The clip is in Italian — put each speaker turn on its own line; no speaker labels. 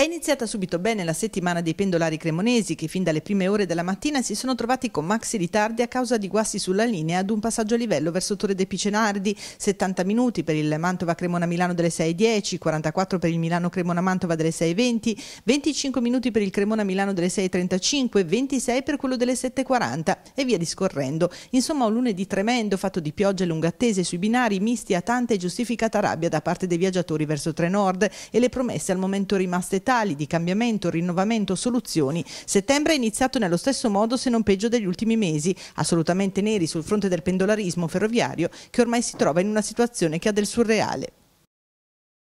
È iniziata subito bene la settimana dei pendolari cremonesi che fin dalle prime ore della mattina si sono trovati con maxi ritardi a causa di guasti sulla linea ad un passaggio a livello verso Torre dei Picenardi, 70 minuti per il Mantova-Cremona-Milano delle 6.10, 44 per il Milano-Cremona-Mantova delle 6.20, 25 minuti per il Cremona-Milano delle 6.35, 26 per quello delle 7.40 e via discorrendo. Insomma un lunedì tremendo fatto di piogge lungattese sui binari misti a tanta e giustificata rabbia da parte dei viaggiatori verso Trenord e le promesse al momento rimaste tali fondamentali di cambiamento, rinnovamento, soluzioni, settembre è iniziato nello stesso modo se non peggio degli ultimi mesi, assolutamente neri sul fronte del pendolarismo ferroviario che ormai si trova in una situazione che ha del surreale.